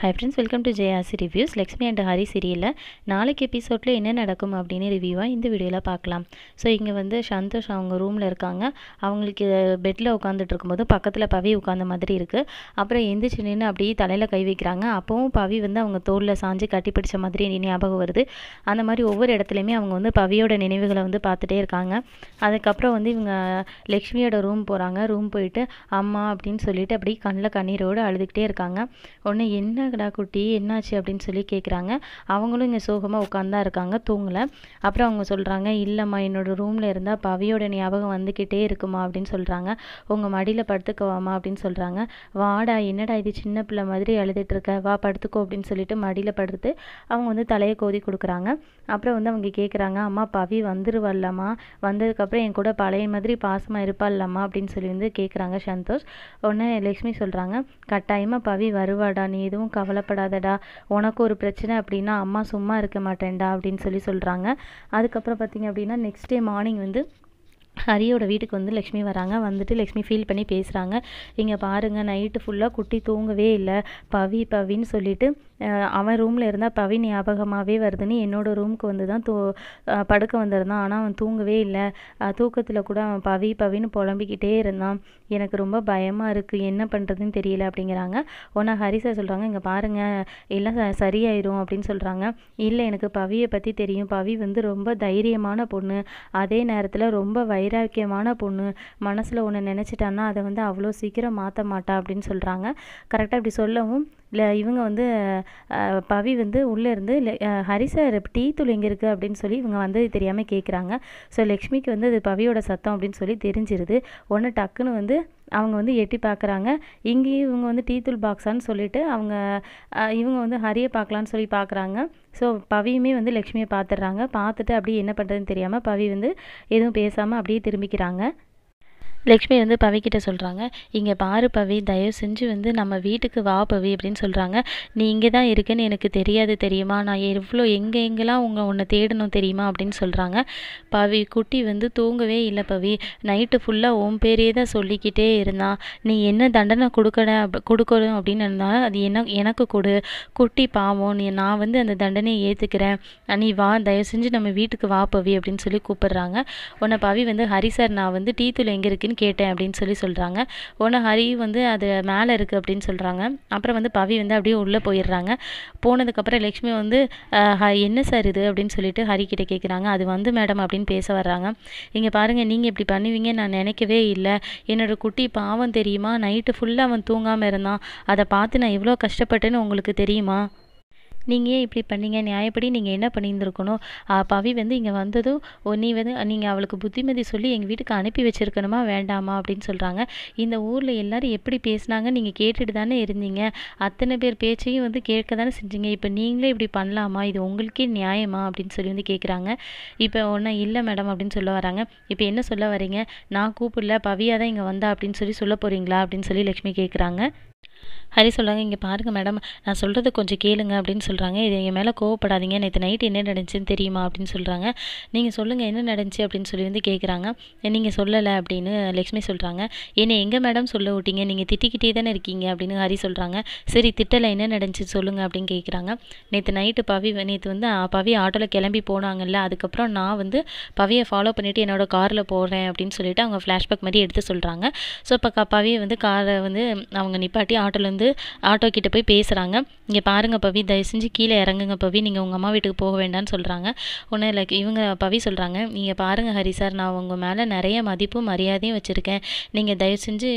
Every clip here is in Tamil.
high friends welcome to Jayasi reviews Lakshmi and Hari சீரியலில் நாளைக்கு எபிசோடில் என்ன நடக்கும் அப்படின்னு ரிவ்யூவாக இந்த வீடியோவில் பார்க்கலாம் ஸோ இங்கே வந்து சந்தோஷ் அவங்க ரூமில் இருக்காங்க அவங்களுக்கு பெட்டில் உட்காந்துட்டு இருக்கும்போது பக்கத்தில் பவி உட்காந்த மாதிரி இருக்குது அப்புறம் எந்திரிச்சு நின்று அப்படியே தலையில் கை வைக்கிறாங்க அப்போவும் பவி வந்து அவங்க தோளில் சாஞ்சு கட்டி பிடிச்ச மாதிரி ஞாபகம் வருது அந்த மாதிரி ஒவ்வொரு இடத்துலையுமே அவங்க வந்து பவியோட நினைவுகளை வந்து பார்த்துட்டே இருக்காங்க அதுக்கப்புறம் வந்து இவங்க லக்ஷ்மியோட ரூம் போகிறாங்க ரூம் போயிட்டு அம்மா அப்படின்னு சொல்லிட்டு அப்படியே கண்ணில் கண்ணீரோடு அழுதுகிட்டே இருக்காங்க ஒன்று என்ன கிடா குட்டி என்னாச்சு அப்படின்னு சொல்லி கேட்குறாங்க அவங்களும் இங்கே சோகமாக உட்காந்தா இருக்காங்க தூங்கலை அப்புறம் அவங்க சொல்கிறாங்க இல்லைம்மா என்னோடய ரூமில் இருந்தால் பவியோட ஞாபகம் வந்துக்கிட்டே இருக்குமா அப்படின்னு சொல்கிறாங்க உங்கள் மடியில் படுத்துக்கவாமா அப்படின்னு சொல்கிறாங்க வாடா என்னடா இது சின்ன பிள்ளை மாதிரி எழுதிட்டுருக்க வா படுத்துக்கோ அப்படின்னு சொல்லிட்டு மடியில் படுத்து அவங்க வந்து தலையை கோதி கொடுக்குறாங்க அப்புறம் வந்து அவங்க கேட்குறாங்க அம்மா பவி வந்துருவல்லம்மா வந்ததுக்கப்புறம் என் கூட பழைய மாதிரி பாசமாக இருப்பாள்லம்மா அப்படின்னு சொல்லி வந்து கேட்குறாங்க சந்தோஷ் உடனே லக்ஷ்மி சொல்கிறாங்க கட்டாயமாக பவி வருவாடா நீ எதுவும் கவலைப்படாதடா உனக்கு ஒரு பிரச்சனை அப்படின்னா அம்மா சும்மா இருக்க மாட்டேன்டா அப்படின்னு சொல்லி சொல்கிறாங்க அதுக்கப்புறம் பார்த்தீங்க அப்படின்னா நெக்ஸ்ட் டே மார்னிங் வந்து ஹரியோட வீட்டுக்கு வந்து லக்ஷ்மி வராங்க வந்துட்டு லக்ஷ்மி ஃபீல் பண்ணி பேசுகிறாங்க இங்கே பாருங்கள் நைட்டு ஃபுல்லாக குட்டி தூங்கவே இல்லை பவி பவின்னு சொல்லிட்டு அவன் ரூமில் இருந்தால் பவி ஞாபகமாகவே வருதுன்னு என்னோடய ரூமுக்கு வந்து தான் தூ படுக்க வந்திருந்தான் ஆனால் அவன் தூங்கவே இல்லை தூக்கத்தில் கூட அவன் பவி பவின்னு புலம்பிக்கிட்டே இருந்தான் எனக்கு ரொம்ப பயமாக இருக்குது என்ன பண்ணுறதுன்னு தெரியல அப்படிங்கிறாங்க ஒன்றா ஹரி சார் சொல்கிறாங்க இங்கே பாருங்கள் எல்லாம் சரியாயிரும் அப்படின்னு சொல்கிறாங்க இல்லை எனக்கு பவியை பற்றி தெரியும் பவி வந்து ரொம்ப தைரியமான பொண்ணு அதே நேரத்தில் ரொம்ப வைர வைராக்கியமான பொண்ணு மனசில் ஒன்று நினச்சிட்டான்னா அதை வந்து அவ்வளோ சீக்கிரம் மாற்ற மாட்டா அப்படின்னு சொல்கிறாங்க கரெக்டாக இப்படி சொல்லவும் இல்லை இவங்க வந்து பவி வந்து உள்ளே இருந்து ஹரி சார் டீ தூள் எங்கே இருக்குது அப்படின்னு சொல்லி இவங்க வந்து தெரியாமல் கேட்குறாங்க ஸோ லக்ஷ்மிக்கு வந்து அது பவியோட சத்தம் அப்படின்னு சொல்லி தெரிஞ்சிருது ஒன்று டக்குன்னு வந்து அவங்க வந்து எட்டி பார்க்குறாங்க இங்கேயும் இவங்க வந்து டீ தூள் பாக்ஸான்னு சொல்லிட்டு அவங்க இவங்க வந்து ஹரியை பார்க்கலான்னு சொல்லி பார்க்குறாங்க ஸோ பவியுமே வந்து லக்ஷ்மியை பார்த்துடுறாங்க பார்த்துட்டு அப்படியே என்ன பண்ணுறதுன்னு தெரியாமல் பவி வந்து எதுவும் பேசாமல் அப்படியே திரும்பிக்கிறாங்க லக்ஷ்மி வந்து பவிக்கிட்ட சொல்கிறாங்க இங்கே பாரு பவி தயவு செஞ்சு வந்து நம்ம வீட்டுக்கு வா பவி அப்படின்னு சொல்கிறாங்க நீ இங்கே தான் இருக்குன்னு எனக்கு தெரியாது தெரியுமா நான் எவ்வளோ எங்கே எங்கெல்லாம் உங்கள் உன்னை தேடணும் தெரியுமா அப்படின்னு சொல்கிறாங்க பவி குட்டி வந்து தூங்கவே இல்லை பவி நைட்டு ஃபுல்லாக உன் பேரையே தான் சொல்லிக்கிட்டே இருந்தான் நீ என்ன தண்டனை கொடுக்கட கொடுக்கணும் அப்படின்னு இருந்தாலும் அது என்ன எனக்கு கொடு குட்டி பாவம் நீ நான் வந்து அந்த தண்டனையை ஏற்றுக்கிறேன் நீ வா தயவு செஞ்சு நம்ம வீட்டுக்கு வா பவி அப்படின்னு சொல்லி கூப்பிடுறாங்க உன்னை பவி வந்து ஹரி சார் நான் வந்து டீ தூள் எங்கே இருக்குன்னு கேட்டேன் அப்படின்னு சொல்லி சொல்கிறாங்க ஒன்று ஹரி வந்து அது மேலே இருக்குது அப்படின்னு சொல்கிறாங்க அப்புறம் வந்து பவி வந்து அப்படியே உள்ளே போயிடுறாங்க போனதுக்கப்புறம் லக்ஷ்மி வந்து என்ன சார் இது அப்படின்னு சொல்லிட்டு ஹரி கிட்டே கேட்குறாங்க அது வந்து மேடம் அப்படின்னு பேச வர்றாங்க இங்கே பாருங்கள் நீங்கள் இப்படி பண்ணுவீங்க நான் நினைக்கவே இல்லை என்னோடய குட்டி பாவம் தெரியுமா நைட்டு ஃபுல்லாக அவன் தூங்காமல் இருந்தான் அதை பார்த்து நான் எவ்வளோ கஷ்டப்பட்டேன்னு உங்களுக்கு தெரியுமா நீங்கள் ஏன் இப்படி பண்ணீங்க நியாயப்படி நீங்கள் என்ன பண்ணியிருந்துருக்கணும் பவி வந்து இங்கே வந்ததும் நீ வந்து நீங்கள் அவளுக்கு புத்திமதி சொல்லி எங்கள் வீட்டுக்கு அனுப்பி வச்சுருக்கணுமா வேண்டாமா அப்படின்னு சொல்கிறாங்க இந்த ஊரில் எல்லோரும் எப்படி பேசினாங்க நீங்கள் கேட்டுட்டு தானே இருந்தீங்க அத்தனை பேர் பேச்சையும் வந்து கேட்க தானே செஞ்சீங்க இப்போ நீங்களே இப்படி பண்ணலாமா இது உங்களுக்கே நியாயமா அப்படின்னு சொல்லி வந்து கேட்குறாங்க இப்போ ஒன்றும் இல்லை மேடம் அப்படின்னு சொல்ல வராங்க இப்போ என்ன சொல்ல வரீங்க நான் கூப்பிடல பவியாக தான் இங்கே வந்தா அப்படின்னு சொல்லி சொல்ல போகிறீங்களா அப்படின்னு சொல்லி லக்ஷ்மி கேட்குறாங்க ஹரி சொல்கிறாங்க இங்கே பாருங்கள் மேடம் நான் சொல்கிறது கொஞ்சம் கேளுங்க அப்படின்னு சொல்கிறாங்க இது எங்கள் மேலே கோவப்படாதீங்க நேற்று நைட் என்ன நடந்துச்சுன்னு தெரியுமா அப்படின்னு சொல்கிறாங்க நீங்கள் சொல்லுங்கள் என்ன நடந்துச்சு அப்படின்னு சொல்லி வந்து கேட்குறாங்க நீங்கள் சொல்லலை அப்படின்னு லக்ஷ்மி சொல்கிறாங்க என்னை எங்கே மேடம் சொல்ல விட்டீங்க நீங்கள் திட்டிக்கிட்டே தானே இருக்கீங்க அப்படின்னு ஹரி சொல்கிறாங்க சரி திட்டலை என்ன நடந்துச்சு சொல்லுங்கள் அப்படின்னு கேட்குறாங்க நேற்று நைட்டு பவி நேற்று வந்து பவி ஆட்டோவில் கிளம்பி போனாங்கல்ல அதுக்கப்புறம் நான் வந்து பவியை ஃபாலோ பண்ணிவிட்டு என்னோடய காரில் போகிறேன் அப்படின்னு சொல்லிட்டு அவங்க ஃப்ளாஷ்பேக் மாதிரி எடுத்து சொல்கிறாங்க ஸோ இப்போ பவியை வந்து காரை வந்து அவங்க நிப்பாட்டி ஆட்டோலேருந்து ஆட்டோ கிட்ட போய் பேசுகிறாங்க இங்கே பாருங்கள் பவி தயவு செஞ்சு கீழே இறங்குங்க பவி நீங்கள் உங்கள் அம்மா வீட்டுக்கு போக வேண்டாம்னு சொல்கிறாங்க ஒன்றும் இல்லை இவங்க பவி சொல்கிறாங்க நீங்கள் பாருங்கள் ஹரி சார் நான் உங்கள் மேலே நிறைய மதிப்பும் மரியாதையும் வச்சுருக்கேன் நீங்கள் தயவு செஞ்சு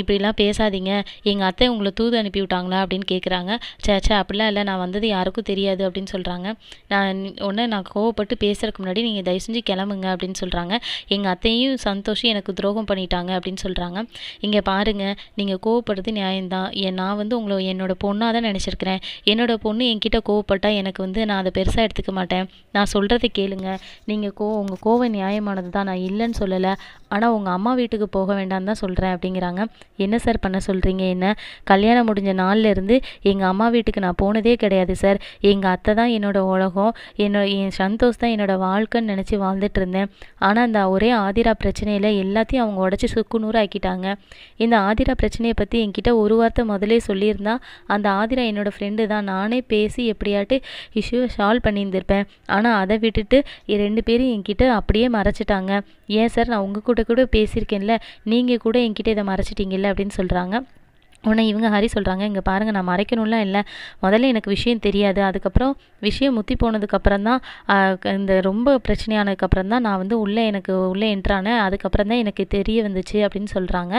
இப்படிலாம் பேசாதீங்க எங்கள் அத்தை உங்களை தூது அனுப்பி விட்டாங்களா அப்படின்னு கேட்குறாங்க சேச்சா அப்படிலாம் இல்லை நான் வந்தது யாருக்கும் தெரியாது அப்படின்னு சொல்கிறாங்க நான் ஒன்று நான் கோவப்பட்டு பேசுகிறதுக்கு முன்னாடி நீங்கள் தயவு செஞ்சு கிளம்புங்க அப்படின்னு சொல்கிறாங்க எங்கள் அத்தையும் சந்தோஷம் எனக்கு துரோகம் பண்ணிட்டாங்க அப்படின்னு சொல்கிறாங்க இங்கே பாருங்கள் நீங்கள் கோவப்படுறது நியாயம்தான் நான் நான் வந்து உங்களை என்னோடய பொண்ணாக தான் நினச்சிருக்கிறேன் என்னோடய பொண்ணு என்கிட்ட கோவப்பட்டால் எனக்கு வந்து நான் அதை பெருசாக எடுத்துக்க மாட்டேன் நான் சொல்கிறத கேளுங்க நீங்கள் கோ உங்கள் கோவம் நியாயமானது தான் நான் இல்லைன்னு சொல்லலை ஆனால் உங்கள் அம்மா வீட்டுக்கு போக வேண்டாம்னு தான் சொல்கிறேன் அப்படிங்கிறாங்க என்ன சார் பண்ண சொல்கிறீங்க என்ன கல்யாணம் முடிஞ்ச நாள்லேருந்து எங்கள் அம்மா வீட்டுக்கு நான் போனதே கிடையாது சார் எங்கள் அத்தை தான் என்னோடய உலகம் என்னோட என் சந்தோஷ் தான் என்னோடய வாழ்க்கைன்னு நினச்சி வாழ்ந்துட்டு இருந்தேன் ஆனால் அந்த ஒரே ஆதிரா பிரச்சனையில் எல்லாத்தையும் அவங்க உடச்சி சுக்குநூறு ஆக்கிட்டாங்க இந்த ஆதிரா பிரச்சனையை பற்றி என்கிட்ட ஒரு வார்த்தை முதலே சொல்லியிருந்தா அந்த ஆதிரா என்னோடய ஃப்ரெண்டு தான் நானே பேசி எப்படியாட்டு இஷ்யூவை சால்வ் பண்ணியிருந்திருப்பேன் ஆனால் அதை விட்டுட்டு ரெண்டு பேரும் என்கிட்ட அப்படியே மறைச்சிட்டாங்க ஏன் சார் நான் உங்கள் கூட கூட பேசியிருக்கேன்ல நீங்கள் கூட என்கிட்ட இதை மறைச்சிட்டீங்கல்ல அப்படின்னு சொல்கிறாங்க உடனே இவங்க ஹரி சொல்கிறாங்க இங்கே பாருங்கள் நான் மறைக்கணும்லாம் இல்லை முதல்ல எனக்கு விஷயம் தெரியாது அதுக்கப்புறம் விஷயம் முத்தி போனதுக்கப்புறம் தான் இந்த ரொம்ப பிரச்சனையானதுக்கப்புறம் தான் நான் வந்து உள்ளே எனக்கு உள்ளே என்ட்ரானேன் அதுக்கப்புறம் தான் எனக்கு தெரிய வந்துச்சு அப்படின்னு சொல்கிறாங்க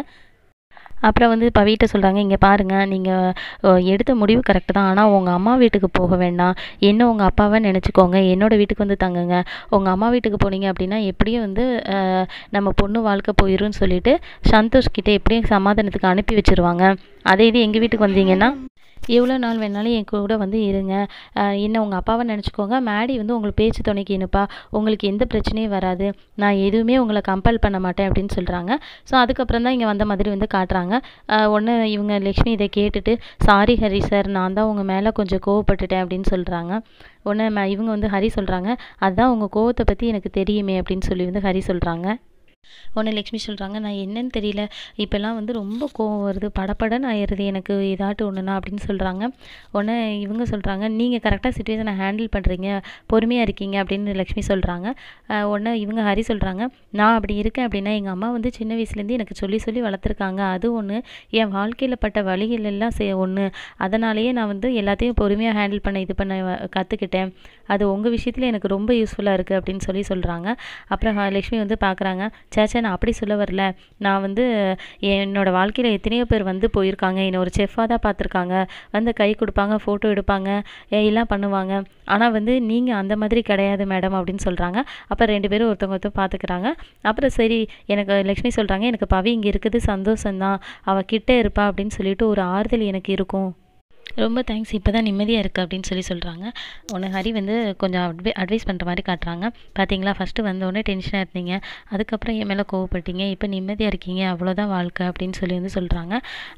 அப்புறம் வந்து இப்போ வீட்டை சொல்கிறாங்க இங்கே பாருங்கள் நீங்கள் எடுத்த முடிவு கரெக்டு தான் ஆனால் உங்கள் அம்மா வீட்டுக்கு போக வேண்டாம் என்ன உங்கள் அப்பாவை நினச்சிக்கோங்க என்னோடய வீட்டுக்கு வந்து தங்குங்க உங்கள் அம்மா வீட்டுக்கு போனீங்க அப்படின்னா எப்படியும் வந்து நம்ம பொண்ணு வாழ்க்கை போயிடும்னு சொல்லிட்டு சந்தோஷ்கிட்ட எப்படியும் சமாதானத்துக்கு அனுப்பி வச்சுருவாங்க அதே இது எங்கள் வீட்டுக்கு வந்தீங்கன்னா எவ்வளோ நாள் வேணாலும் என் கூட வந்து இருங்க என்ன உங்கள் அப்பாவை நினச்சிக்கோங்க மேடி வந்து உங்களுக்கு பேச்சு துணைக்கு இனுப்பா உங்களுக்கு எந்த பிரச்சனையும் வராது நான் எதுவுமே உங்களை கம்பல் பண்ண மாட்டேன் அப்படின்னு சொல்கிறாங்க ஸோ அதுக்கப்புறம் தான் இங்கே வந்த மாதிரி வந்து காட்டுறாங்க சொல்கிறாங்க ஒன்று இவங்க லக்ஷ்மி இதை கேட்டுட்டு சாரி ஹரி சார் நான் தான் உங்கள் மேலே கொஞ்சம் கோவப்பட்டுட்டேன் அப்படின்னு சொல்கிறாங்க ஒன்று இவங்க வந்து ஹரி சொல்கிறாங்க அதுதான் உங்கள் கோவத்தை பற்றி எனக்கு தெரியுமே அப்படின்னு சொல்லி வந்து ஹரி சொல்கிறாங்க உடனே லக்ஷ்மி சொல்கிறாங்க நான் என்னன்னு தெரியல இப்போல்லாம் வந்து ரொம்ப கோவம் வருது படப்படன்னு ஆயிடுது எனக்கு இதாட்டு ஒன்றுனா அப்படின்னு சொல்கிறாங்க உடனே இவங்க சொல்கிறாங்க நீங்கள் கரெக்டாக சுச்சுவேஷனை ஹேண்டில் பண்ணுறீங்க பொறுமையாக இருக்கீங்க அப்படின்னு லக்ஷ்மி சொல்கிறாங்க உடனே இவங்க ஹரி சொல்கிறாங்க நான் அப்படி இருக்கேன் அப்படின்னா எங்கள் அம்மா வந்து சின்ன வயசுலேருந்து எனக்கு சொல்லி சொல்லி வளர்த்துருக்காங்க அது ஒன்று என் வாழ்க்கையில் பட்ட வழிகள் எல்லாம் சே ஒன்று அதனாலேயே நான் வந்து எல்லாத்தையும் பொறுமையாக ஹேண்டில் பண்ண இது பண்ண கற்றுக்கிட்டேன் அது உங்கள் விஷயத்தில் எனக்கு ரொம்ப யூஸ்ஃபுல்லாக இருக்குது அப்படின்னு சொல்லி சொல்கிறாங்க அப்புறம் லக்ஷ்மி வந்து பார்க்குறாங்க சேச்சே நான் அப்படி சொல்ல வரல நான் வந்து என்னோடய வாழ்க்கையில் எத்தனையோ பேர் வந்து போயிருக்காங்க என்னை ஒரு செஃப்பாக தான் பார்த்துருக்காங்க வந்து கை கொடுப்பாங்க ஃபோட்டோ எடுப்பாங்க எல்லாம் பண்ணுவாங்க ஆனால் வந்து நீங்கள் அந்த மாதிரி கிடையாது மேடம் அப்படின்னு சொல்கிறாங்க அப்புறம் ரெண்டு பேரும் ஒருத்தவங்க ஒருத்தர் பார்த்துக்கிறாங்க அப்புறம் சரி எனக்கு லக்ஷ்மி சொல்கிறாங்க எனக்கு பவி இங்கே இருக்குது சந்தோஷம்தான் அவள் கிட்டே இருப்பா அப்படின்னு சொல்லிட்டு ஒரு ஆறுதல் எனக்கு இருக்கும் ரொம்ப தேங்க்ஸ் இப்போ தான் நிம்மதியாக இருக்குது அப்படின்னு சொல்லி சொல்கிறாங்க உன்னை ஹரி வந்து கொஞ்சம் அட்வை அட்வைஸ் பண்ணுற மாதிரி காட்டுறாங்க பார்த்தீங்களா ஃபஸ்ட்டு வந்தோடனே டென்ஷனாக இருந்தீங்க அதுக்கப்புறம் என் மேலே கோவப்பட்டீங்க இப்போ நிம்மதியாக இருக்கீங்க அவ்வளோதான் வாழ்க்கை அப்படின்னு சொல்லி வந்து சொல்கிறாங்க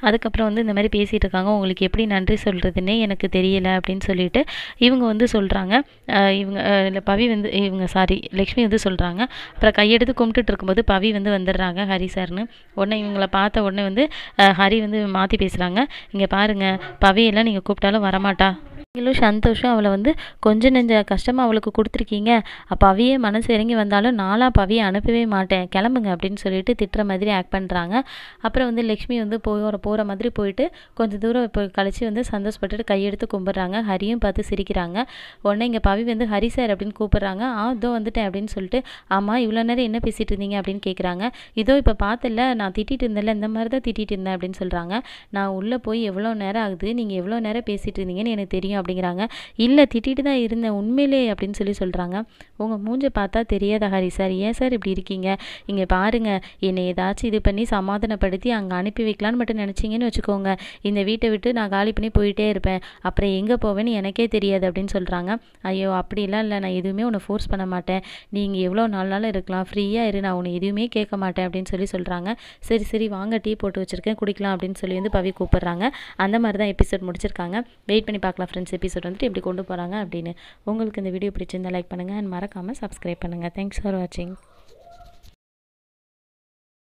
அதுக்கப்புறம் வந்து இந்த மாதிரி பேசிகிட்டு இருக்காங்க உங்களுக்கு எப்படி நன்றி சொல்கிறதுனே எனக்கு தெரியலை அப்படின்னு சொல்லிட்டு இவங்க வந்து சொல்கிறாங்க இவங்க இல்லை பவி வந்து இவங்க சாரி லக்ஷ்மி வந்து சொல்கிறாங்க அப்புறம் கையெடுத்து கும்பிட்டு இருக்கும்போது பவி வந்து வந்துடுறாங்க ஹரி சார்னு உடனே இவங்களை பார்த்த உடனே வந்து ஹரி வந்து மாற்றி பேசுகிறாங்க இங்கே பாருங்கள் பவியில் நீங்கள் கூப்பிட்டாலும் வரமாட்டா நீங்களும் சந்தோஷம் அவளை வந்து கொஞ்சம் நெஞ்ச கஷ்டமாக அவளுக்கு கொடுத்துருக்கீங்க அப்போ அவையே மனசு இறங்கி வந்தாலும் நாளாக பவியை அனுப்பவே மாட்டேன் கிளம்புங்க அப்படின்னு சொல்லிட்டு திட்டுற மாதிரி ஆக்ட் பண்ணுறாங்க அப்புறம் வந்து லக்ஷ்மி வந்து போகிற போகிற மாதிரி போயிட்டு கொஞ்சம் தூரம் இப்போ கழிச்சு வந்து சந்தோஷப்பட்டுட்டு கையெடுத்து கும்பிட்றாங்க ஹரியும் பார்த்து சிரிக்கிறாங்க உடனே இங்கே பவி வந்து ஹரி சார் அப்படின்னு கூப்பிட்றாங்க ஆ இதோ வந்துட்டேன் அப்படின்னு சொல்லிட்டு ஆமாம் இவ்வளோ நேரம் என்ன பேசிகிட்டு இருந்தீங்க அப்படின்னு கேட்குறாங்க இதோ இப்போ பார்த்துல நான் திட்டிகிட்டு இருந்தேன்ல இந்த மாதிரி தான் திட்டிகிட்டு இருந்தேன் அப்படின்னு சொல்கிறாங்க நான் உள்ளே போய் எவ்வளோ நேரம் ஆகுது நீங்கள் எவ்வளோ நேரம் பேசிகிட்டு இருந்தீங்கன்னு எனக்கு தெரியும் அப்படிங்கிறாங்க இல்லை திட்டிட்டு தான் இருந்தேன் உண்மையிலே அப்படின்னு சொல்லி சொல்கிறாங்க உங்கள் மூஞ்சை பார்த்தா தெரியாத ஹரி சார் ஏன் சார் இப்படி இருக்கீங்க இங்கே பாருங்கள் என்னை ஏதாச்சும் இது பண்ணி சமாதானப்படுத்தி அங்கே அனுப்பி வைக்கலான்னு மட்டும் நினச்சிங்கன்னு வச்சுக்கோங்க இந்த வீட்டை விட்டு நான் காலி பண்ணி போயிட்டே இருப்பேன் அப்புறம் எங்கே போவேன்னு எனக்கே தெரியாது அப்படின்னு சொல்கிறாங்க ஐயோ அப்படிலாம் இல்லை நான் எதுவுமே உன்னை ஃபோர்ஸ் பண்ண மாட்டேன் நீங்கள் எவ்வளோ நாள் நாள் இருக்கலாம் ஃப்ரீயாக இரு நான் உன்னை எதுவுமே கேட்க மாட்டேன் அப்படின்னு சொல்லி சொல்கிறாங்க சரி சரி வாங்க டீ போட்டு வச்சுருக்கேன் குடிக்கலாம் அப்படின்னு சொல்லி வந்து பவி கூப்பிட்றாங்க அந்த மாதிரி தான் எபிசோட் முடிச்சிருக்காங்க வெயிட் பண்ணி பார்க்கலாம் ஃப்ரெண்ட்ஸ் டைம்ஸ் எபிசோட் வந்துட்டு எப்படி கொண்டு போகிறாங்க அப்படின்னு உங்களுக்கு இந்த வீடியோ பிடிச்சிருந்தால் லைக் பண்ணுங்கள் அண்ட் மறக்காமல் சப்ஸ்கிரைப் பண்ணுங்கள் தேங்க்ஸ் ஃபார் வாட்சிங்